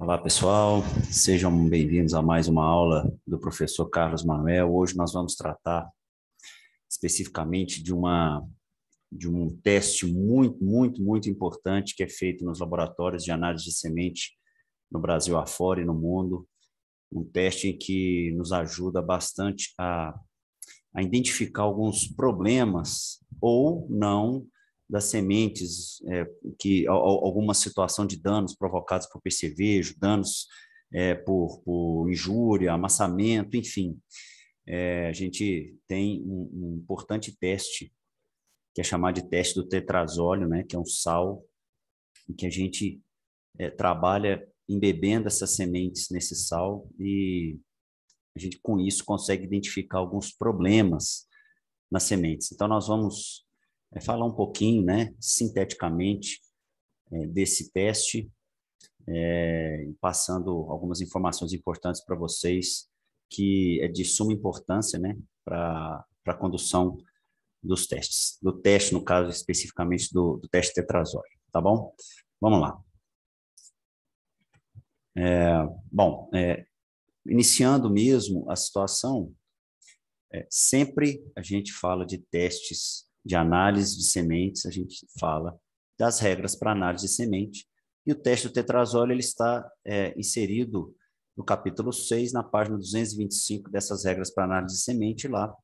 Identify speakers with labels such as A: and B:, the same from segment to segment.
A: Olá, pessoal. Sejam bem-vindos a mais uma aula do professor Carlos Manuel. Hoje nós vamos tratar especificamente de uma de um teste muito, muito, muito importante que é feito nos laboratórios de análise de semente no Brasil afora e no mundo. Um teste que nos ajuda bastante a, a identificar alguns problemas ou não das sementes, é, que alguma situação de danos provocados por percevejo, danos é, por, por, injúria, amassamento, enfim. É, a gente tem um, um, importante teste, que é chamado de teste do tetrazóleo, né, que é um sal, em que a gente é, trabalha embebendo essas sementes nesse sal e a gente com isso consegue identificar alguns problemas nas sementes. Então, nós vamos é falar um pouquinho, né, sinteticamente, é, desse teste, é, passando algumas informações importantes para vocês, que é de suma importância né, para a condução dos testes, do teste, no caso especificamente do, do teste tetrazóide, tá bom? Vamos lá. É, bom, é, iniciando mesmo a situação, é, sempre a gente fala de testes de análise de sementes, a gente fala das regras para análise de semente. E o teste do tetrazol ele está é, inserido no capítulo 6, na página 225 dessas regras para análise de semente. Lá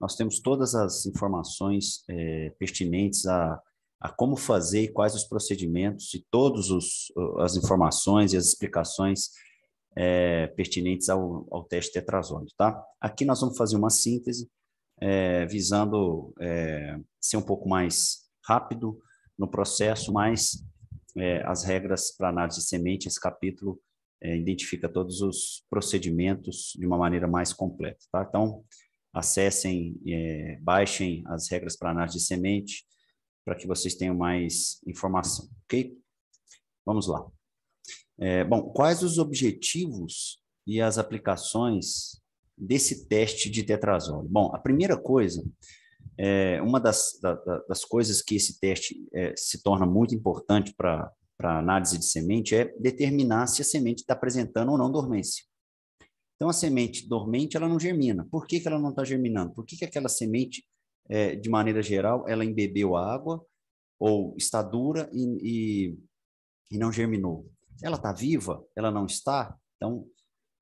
A: nós temos todas as informações é, pertinentes a, a como fazer e quais os procedimentos e todas as informações e as explicações é, pertinentes ao, ao teste tetrazônico, tá? Aqui nós vamos fazer uma síntese é, visando é, ser um pouco mais rápido no processo, mas é, as regras para análise de semente, esse capítulo é, identifica todos os procedimentos de uma maneira mais completa. Tá? Então, acessem, é, baixem as regras para análise de semente, para que vocês tenham mais informação, ok? Vamos lá. É, bom, quais os objetivos e as aplicações desse teste de tetrazol? Bom, a primeira coisa, é, uma das, da, das coisas que esse teste é, se torna muito importante para análise de semente é determinar se a semente está apresentando ou não dormência. Então, a semente dormente, ela não germina. Por que, que ela não está germinando? Por que, que aquela semente, é, de maneira geral, ela embebeu água ou está dura e, e, e não germinou? Ela está viva? Ela não está? Então,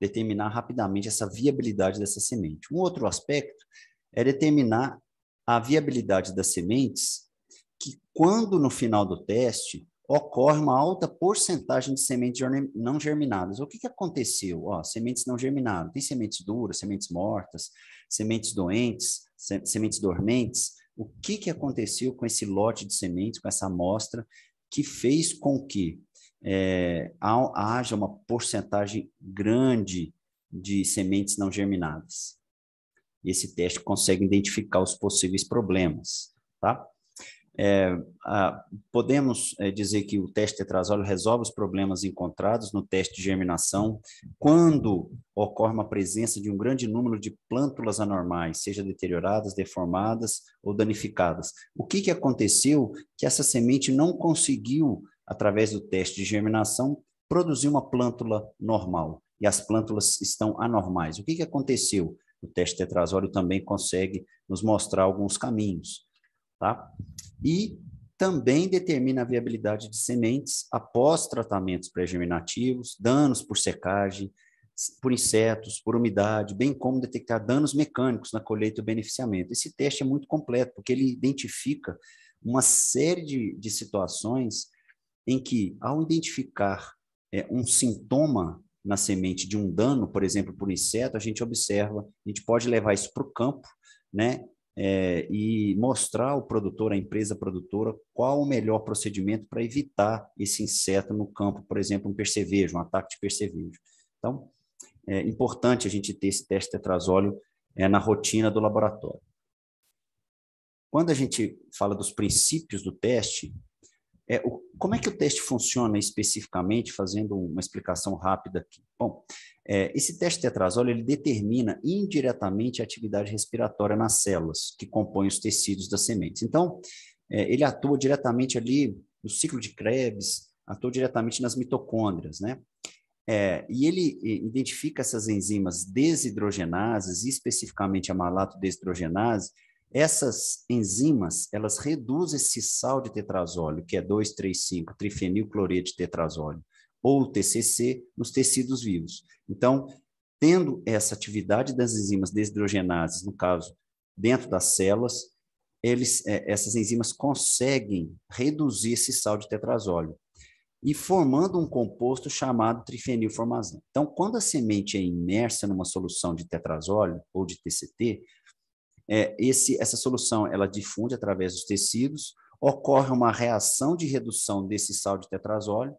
A: determinar rapidamente essa viabilidade dessa semente. Um outro aspecto é determinar a viabilidade das sementes, que quando no final do teste ocorre uma alta porcentagem de sementes não germinadas. O que, que aconteceu? Ó, sementes não germinadas. Tem sementes duras, sementes mortas, sementes doentes, sementes dormentes. O que, que aconteceu com esse lote de sementes, com essa amostra, que fez com que é, haja uma porcentagem grande de sementes não germinadas. Esse teste consegue identificar os possíveis problemas, tá? É, a, podemos é, dizer que o teste tetrazóleo resolve os problemas encontrados no teste de germinação quando ocorre uma presença de um grande número de plântulas anormais, seja deterioradas, deformadas ou danificadas. O que, que aconteceu que essa semente não conseguiu através do teste de germinação, produzir uma plântula normal e as plântulas estão anormais. O que, que aconteceu? O teste tetrasório também consegue nos mostrar alguns caminhos. Tá? E também determina a viabilidade de sementes após tratamentos pré-germinativos, danos por secagem, por insetos, por umidade, bem como detectar danos mecânicos na colheita e beneficiamento. Esse teste é muito completo, porque ele identifica uma série de, de situações em que, ao identificar é, um sintoma na semente de um dano, por exemplo, por inseto, a gente observa, a gente pode levar isso para o campo, né? É, e mostrar ao produtor, à empresa produtora, qual o melhor procedimento para evitar esse inseto no campo, por exemplo, um percevejo, um ataque de percevejo. Então, é importante a gente ter esse teste tetrazóleo é, na rotina do laboratório. Quando a gente fala dos princípios do teste, é, o, como é que o teste funciona especificamente, fazendo uma explicação rápida aqui? Bom, é, esse teste tetrazol ele determina indiretamente a atividade respiratória nas células que compõem os tecidos das sementes. Então, é, ele atua diretamente ali no ciclo de Krebs, atua diretamente nas mitocôndrias, né? É, e ele identifica essas enzimas desidrogenases, especificamente a malato desidrogenase, essas enzimas, elas reduzem esse sal de tetrazóleo, que é 2,3,5 trifenilcloreto de tetrazóleo, ou TCC, nos tecidos vivos. Então, tendo essa atividade das enzimas desidrogenases, no caso, dentro das células, eles, é, essas enzimas conseguem reduzir esse sal de tetrazóleo e formando um composto chamado trifenilformasan. Então, quando a semente é imersa numa solução de tetrazóleo ou de TCT, é, esse, essa solução ela difunde através dos tecidos, ocorre uma reação de redução desse sal de tetrazóleo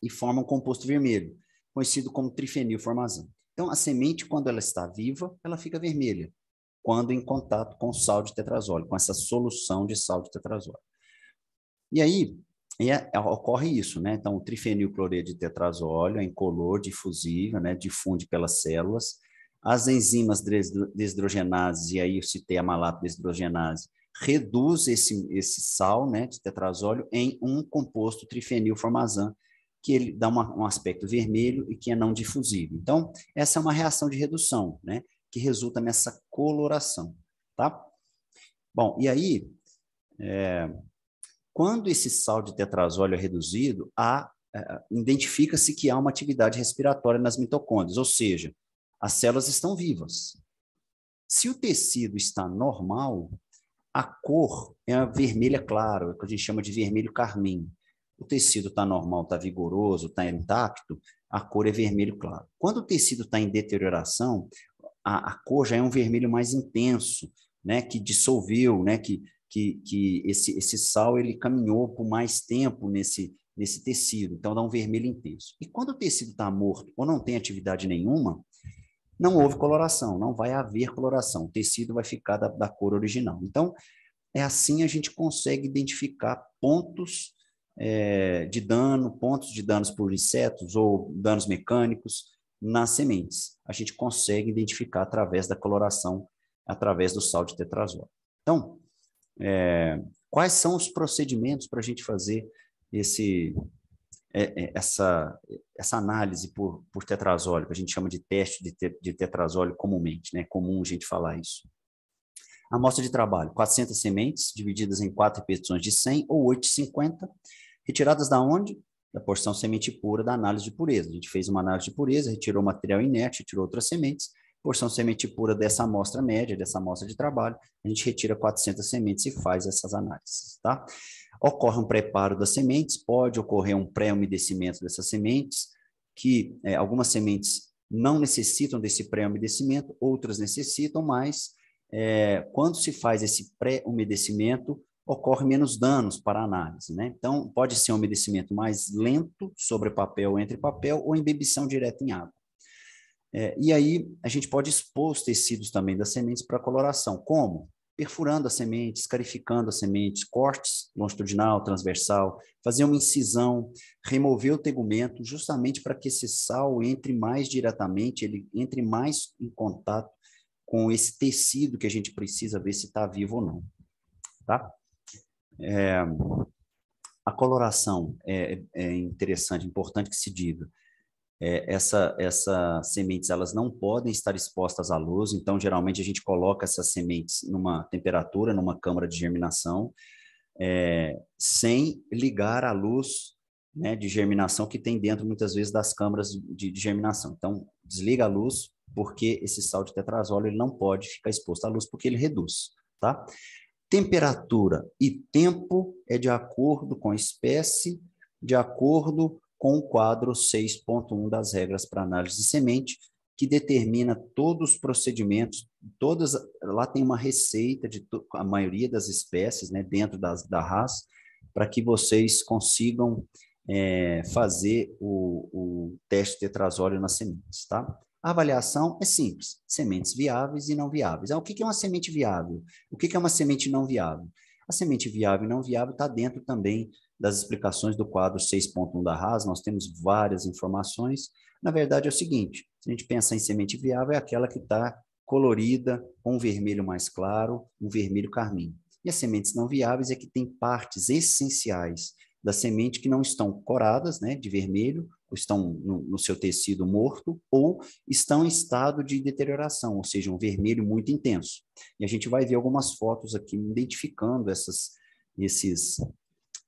A: e forma um composto vermelho, conhecido como trifenilformazano. Então, a semente, quando ela está viva, ela fica vermelha, quando em contato com sal de tetrazóleo, com essa solução de sal de tetrazóleo. E aí, é, é, ocorre isso, né? Então, o trifenilcloreto de tetrazóleo é incolor, difusível, né? difunde pelas células, as enzimas desidrogenases, e aí eu citei a malato desidrogenase, reduz esse, esse sal né, de tetrazóleo em um composto trifenilformazan, que ele dá uma, um aspecto vermelho e que é não difusível. Então, essa é uma reação de redução, né, que resulta nessa coloração, tá? Bom, e aí, é, quando esse sal de tetrazóleo é reduzido, é, identifica-se que há uma atividade respiratória nas mitocôndrias, ou seja, as células estão vivas. Se o tecido está normal, a cor é a vermelha claro, é o que a gente chama de vermelho carmim. O tecido está normal, está vigoroso, está intacto, a cor é vermelho claro. Quando o tecido está em deterioração, a, a, cor já é um vermelho mais intenso, né, que dissolveu, né, que, que, que esse, esse sal ele caminhou por mais tempo nesse, nesse tecido, então dá um vermelho intenso. E quando o tecido está morto ou não tem atividade nenhuma, não houve coloração, não vai haver coloração, o tecido vai ficar da, da cor original. Então, é assim a gente consegue identificar pontos é, de dano, pontos de danos por insetos ou danos mecânicos nas sementes. A gente consegue identificar através da coloração, através do sal de tetrazol. Então, é, quais são os procedimentos para a gente fazer esse é, é, essa, essa análise por, por tetrazólico, a gente chama de teste de, te, de tetrazólico comumente, né? é comum a gente falar isso. A amostra de trabalho, 400 sementes, divididas em quatro repetições de 100 ou 850, retiradas da onde? Da porção semente pura da análise de pureza. A gente fez uma análise de pureza, retirou material inerte, retirou outras sementes, porção semente pura dessa amostra média, dessa amostra de trabalho, a gente retira 400 sementes e faz essas análises, tá? Ocorre um preparo das sementes, pode ocorrer um pré-umedecimento dessas sementes, que é, algumas sementes não necessitam desse pré-umedecimento, outras necessitam, mas é, quando se faz esse pré-umedecimento, ocorre menos danos para análise. Né? Então, pode ser um umedecimento mais lento sobre papel, entre papel, ou embebição direta em água. É, e aí, a gente pode expor os tecidos também das sementes para coloração. Como? perfurando as sementes, escarificando as sementes, cortes longitudinal, transversal, fazer uma incisão, remover o tegumento, justamente para que esse sal entre mais diretamente, ele entre mais em contato com esse tecido que a gente precisa ver se está vivo ou não. Tá? É, a coloração é, é interessante, importante que se diga é, essa, essas sementes elas não podem estar expostas à luz, então geralmente a gente coloca essas sementes numa temperatura, numa câmara de germinação, é, sem ligar a luz né, de germinação que tem dentro muitas vezes das câmaras de, de germinação. Então desliga a luz, porque esse sal de tetrazóleo ele não pode ficar exposto à luz, porque ele reduz, tá? Temperatura e tempo é de acordo com a espécie, de acordo com o quadro 6.1 das regras para análise de semente, que determina todos os procedimentos, todas lá tem uma receita de to, a maioria das espécies, né, dentro das, da raça, para que vocês consigam é, fazer o, o teste tetrazóleo nas sementes, tá? A avaliação é simples, sementes viáveis e não viáveis. Ah, o que é uma semente viável? O que é uma semente não viável? A semente viável e não viável está dentro também das explicações do quadro 6.1 da RAS, nós temos várias informações. Na verdade, é o seguinte: se a gente pensar em semente viável, é aquela que está colorida, com um vermelho mais claro, um vermelho carmim. E as sementes não viáveis é que tem partes essenciais da semente que não estão coradas, né, de vermelho, ou estão no, no seu tecido morto, ou estão em estado de deterioração, ou seja, um vermelho muito intenso. E a gente vai ver algumas fotos aqui identificando essas, esses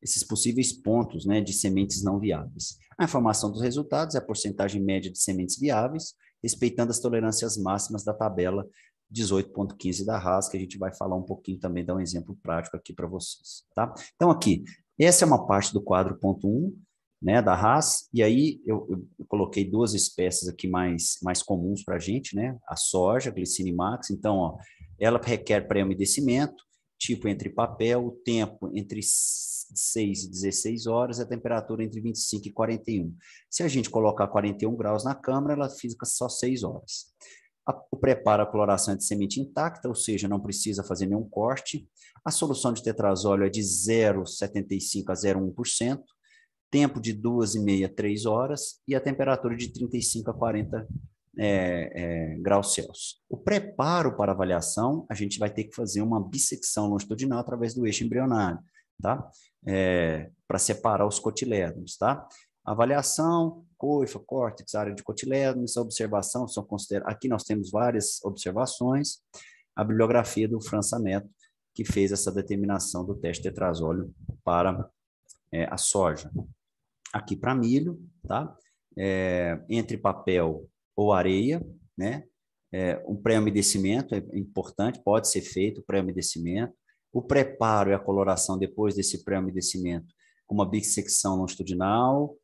A: esses possíveis pontos né, de sementes não viáveis. A informação dos resultados é a porcentagem média de sementes viáveis, respeitando as tolerâncias máximas da tabela 18.15 da RAS, que a gente vai falar um pouquinho também, dar um exemplo prático aqui para vocês. Tá? Então, aqui, essa é uma parte do quadro ponto 1, um, né, da RAS, e aí eu, eu, coloquei duas espécies aqui mais, mais comuns para a gente, né, a soja, a max. então, ó, ela requer pré-umedecimento, tipo entre papel, o tempo entre 6 e 16 horas, a temperatura entre 25 e 41. Se a gente colocar 41 graus na câmara, ela fica só 6 horas. A, o preparo a coloração é de semente intacta, ou seja, não precisa fazer nenhum corte. A solução de tetrazóleo é de 0,75 a 0,1%, tempo de 2,5 a 3 horas e a temperatura de 35 a 40 é, é, graus Celsius. O preparo para avaliação, a gente vai ter que fazer uma bissecção longitudinal através do eixo embrionário tá? É, para separar os cotilédonos, tá? Avaliação, coifa, córtex, área de cotilédonos, observação, são consider... aqui nós temos várias observações, a bibliografia do França Neto, que fez essa determinação do teste tetrazóleo para é, a soja. Aqui para milho, tá? É, entre papel ou areia, né? É, um pré-umedecimento é importante, pode ser feito o pré-umedecimento, o preparo e a coloração depois desse pré-umedecimento com uma bissecção longitudinal.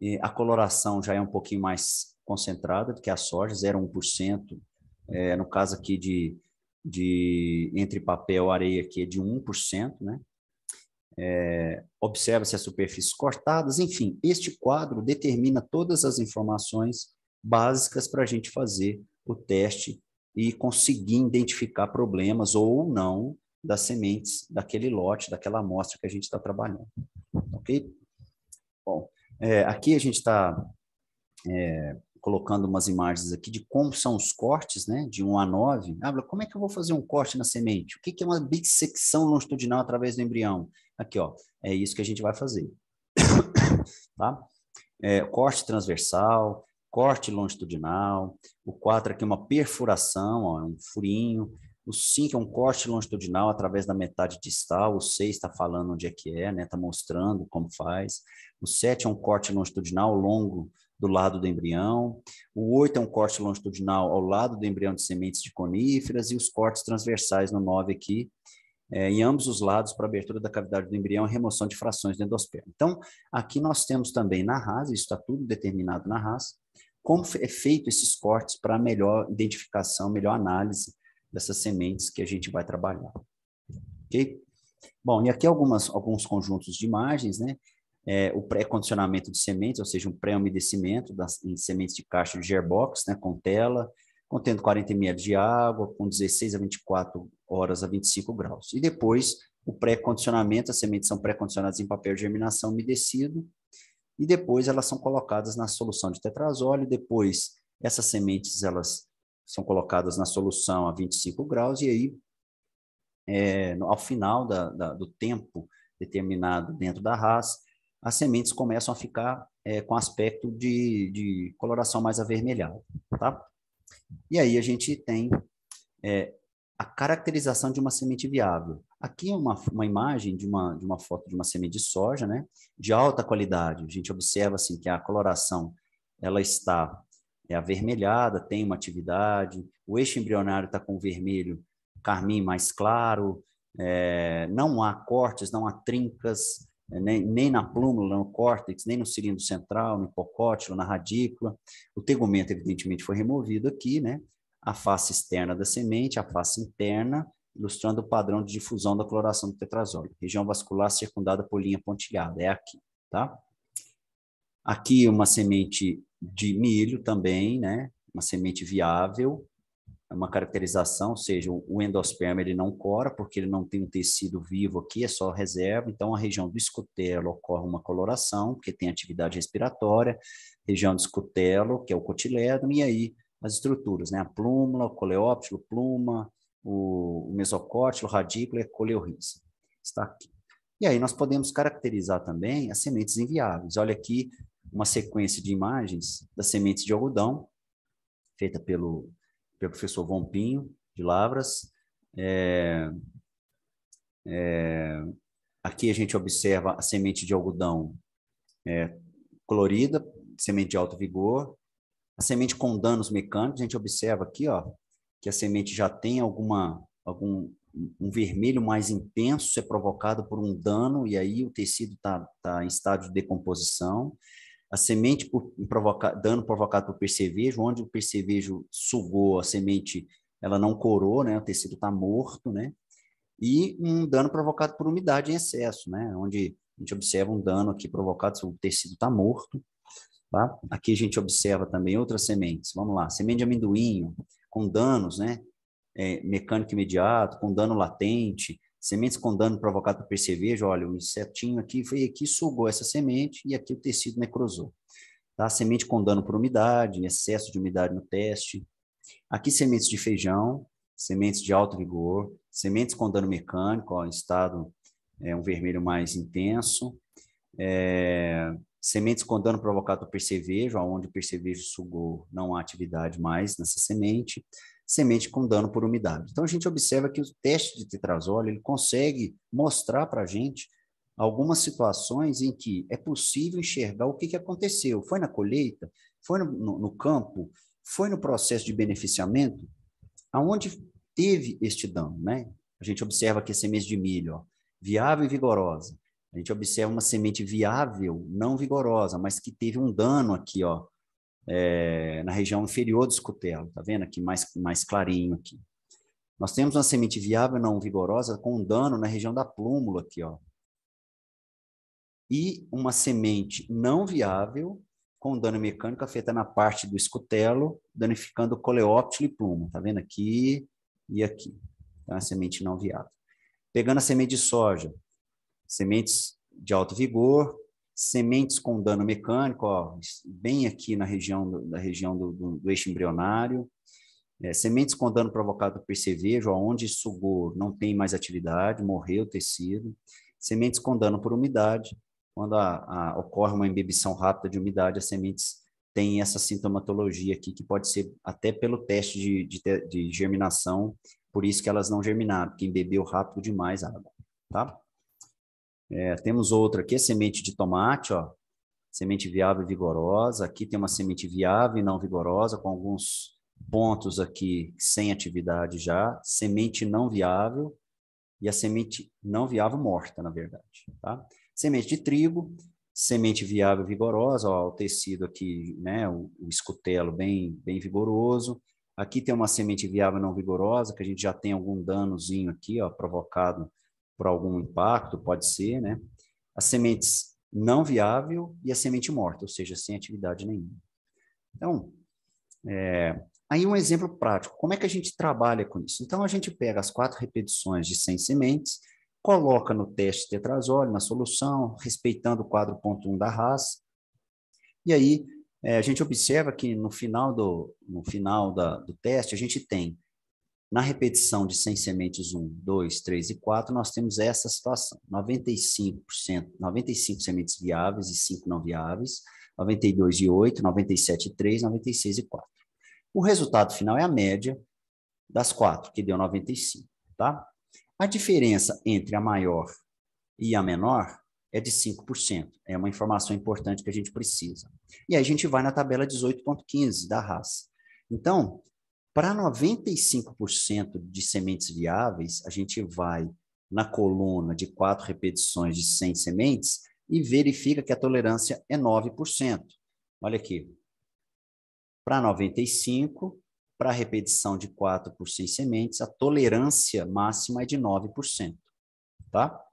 A: E a coloração já é um pouquinho mais concentrada do que a soja, 0,1%. É, no caso aqui de, de entre papel e areia, aqui é de 1%. Né? É, Observa-se as superfícies cortadas. Enfim, este quadro determina todas as informações básicas para a gente fazer o teste e conseguir identificar problemas ou não das sementes daquele lote, daquela amostra que a gente está trabalhando. Ok? Bom, é, aqui a gente está é, colocando umas imagens aqui de como são os cortes, né? De 1 a 9. Ah, como é que eu vou fazer um corte na semente? O que, que é uma bissecção longitudinal através do embrião? Aqui, ó, é isso que a gente vai fazer. tá? É, corte transversal, corte longitudinal, o 4 aqui é uma perfuração, ó, é um furinho, o 5 é um corte longitudinal através da metade distal. O 6 está falando onde é que é, né? Está mostrando como faz. O 7 é um corte longitudinal longo do lado do embrião. O 8 é um corte longitudinal ao lado do embrião de sementes de coníferas. E os cortes transversais no 9 aqui, é, em ambos os lados para abertura da cavidade do embrião e remoção de frações do endosperma. Então, aqui nós temos também na raça, isso está tudo determinado na raça, como é feito esses cortes para melhor identificação, melhor análise dessas sementes que a gente vai trabalhar. Ok? Bom, e aqui algumas, alguns conjuntos de imagens, né? É, o pré-condicionamento de sementes, ou seja, um pré-umedecimento em sementes de caixa de gerbox, né, com tela, contendo 40 ml de água, com 16 a 24 horas a 25 graus. E depois, o pré-condicionamento, as sementes são pré-condicionadas em papel de germinação umedecido, e depois elas são colocadas na solução de tetrazóleo, depois essas sementes elas são colocadas na solução a 25 graus, e aí, é, ao final da, da, do tempo determinado dentro da raça, as sementes começam a ficar é, com aspecto de, de, coloração mais avermelhada, tá? E aí a gente tem é, a caracterização de uma semente viável. Aqui é uma, uma imagem de uma, de uma foto de uma semente de soja, né? De alta qualidade. A gente observa, assim, que a coloração, ela está é avermelhada, tem uma atividade, o eixo embrionário está com vermelho carmim mais claro, é, não há cortes, não há trincas, é, nem, nem, na plúmula, no córtex, nem no cilindro central, no hipocótilo, na radícula. O tegumento, evidentemente, foi removido aqui, né? A face externa da semente, a face interna, ilustrando o padrão de difusão da coloração do tetrazóleo. Região vascular circundada por linha pontilhada, é aqui, tá? Aqui uma semente de milho também, né? Uma semente viável, é uma caracterização, ou seja, o endosperma ele não cora porque ele não tem um tecido vivo aqui, é só reserva. Então, a região do escutelo ocorre uma coloração, porque tem atividade respiratória, região do escutelo que é o cotilédono, e aí as estruturas, né? A plúmula, o coleóptilo, pluma, o mesocórtilo, radículo e a coleorrisa. Está aqui. E aí nós podemos caracterizar também as sementes inviáveis. Olha aqui uma sequência de imagens das sementes de algodão, feita pelo, pelo professor Vompinho, de Lavras. É, é, aqui a gente observa a semente de algodão é, colorida, semente de alto vigor. A semente com danos mecânicos, a gente observa aqui ó, que a semente já tem alguma, algum um vermelho mais intenso, é provocado por um dano, e aí o tecido está tá em estágio de decomposição a semente por, provoca, dano provocado por percevejo, onde o percevejo sugou a semente, ela não corou, né? O tecido está morto, né? E um dano provocado por umidade em excesso, né? Onde a gente observa um dano aqui provocado se o tecido está morto, tá? Aqui a gente observa também outras sementes. Vamos lá, semente de amendoim com danos, né? É, mecânico imediato, com dano latente, Sementes com dano provocado por percevejo, olha, o um insetinho aqui foi aqui, sugou essa semente e aqui o tecido necrosou. Tá? Semente com dano por umidade, excesso de umidade no teste. Aqui sementes de feijão, sementes de alto vigor, sementes com dano mecânico, ó, estado é, um vermelho mais intenso. É, sementes com dano provocado por percevejo, onde o percevejo sugou, não há atividade mais nessa semente semente com dano por umidade. Então, a gente observa que o teste de tetrazol ele consegue mostrar para a gente algumas situações em que é possível enxergar o que, que aconteceu. Foi na colheita? Foi no, no, no campo? Foi no processo de beneficiamento? Aonde teve este dano, né? A gente observa que a semente de milho, ó, viável e vigorosa. A gente observa uma semente viável, não vigorosa, mas que teve um dano aqui, ó, é, na região inferior do escutelo, tá vendo aqui, mais, mais clarinho aqui. Nós temos uma semente viável não vigorosa com um dano na região da plúmula aqui, ó. E uma semente não viável com dano mecânico afeta na parte do escutelo, danificando coleóptilo e pluma, tá vendo aqui e aqui. Então, tá? a semente não viável. Pegando a semente de soja, sementes de alto vigor, sementes com dano mecânico, ó, bem aqui na região do, da região do, do, do eixo embrionário, é, sementes com dano provocado por percevejo, onde sugou não tem mais atividade, morreu o tecido, sementes com dano por umidade, quando a, a, ocorre uma embebição rápida de umidade, as sementes têm essa sintomatologia aqui, que pode ser até pelo teste de, de, de germinação, por isso que elas não germinaram, porque embebeu rápido demais a água, tá? É, temos outra aqui, é semente de tomate, ó. Semente viável e vigorosa. Aqui tem uma semente viável e não vigorosa, com alguns pontos aqui sem atividade já. Semente não viável e a semente não viável morta, na verdade. Tá? Semente de trigo, semente viável e vigorosa, ó, o tecido aqui, né, o, o escutelo bem, bem vigoroso. Aqui tem uma semente viável não vigorosa, que a gente já tem algum danozinho aqui, ó, provocado por algum impacto, pode ser, né? As sementes não viável e a semente morta, ou seja, sem atividade nenhuma. Então, é, aí um exemplo prático, como é que a gente trabalha com isso? Então, a gente pega as quatro repetições de 100 sementes, coloca no teste tetrazóleo, na solução, respeitando o quadro ponto um da raça, e aí é, a gente observa que no final do, no final da, do teste a gente tem na repetição de 100 sementes 1, 2, 3 e 4, nós temos essa situação: 95%, 95 sementes viáveis e 5 não viáveis, 92 e 8, 97 e 3, 96 e 4. O resultado final é a média das quatro, que deu 95, tá? A diferença entre a maior e a menor é de 5%. É uma informação importante que a gente precisa. E aí a gente vai na tabela 18.15 da raça. Então, para 95% de sementes viáveis, a gente vai na coluna de quatro repetições de 100 sementes e verifica que a tolerância é 9%. Olha aqui. Para 95, para a repetição de 4 por 100 sementes, a tolerância máxima é de 9%, tá?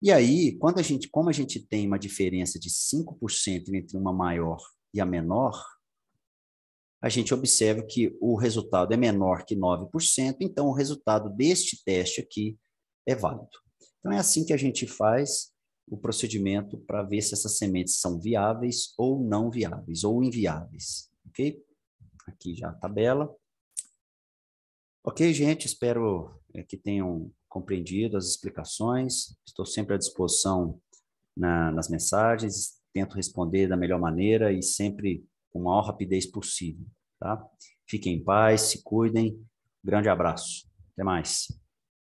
A: E aí, quando a gente, como a gente tem uma diferença de 5% entre uma maior e a menor, a gente observa que o resultado é menor que 9%, então o resultado deste teste aqui é válido. Então é assim que a gente faz o procedimento para ver se essas sementes são viáveis ou não viáveis, ou inviáveis, ok? Aqui já a tabela. Ok, gente, espero é, que tenham compreendido as explicações. Estou sempre à disposição na, nas mensagens, tento responder da melhor maneira e sempre com a maior rapidez possível. Tá? Fiquem em paz, se cuidem. Grande abraço. Até mais.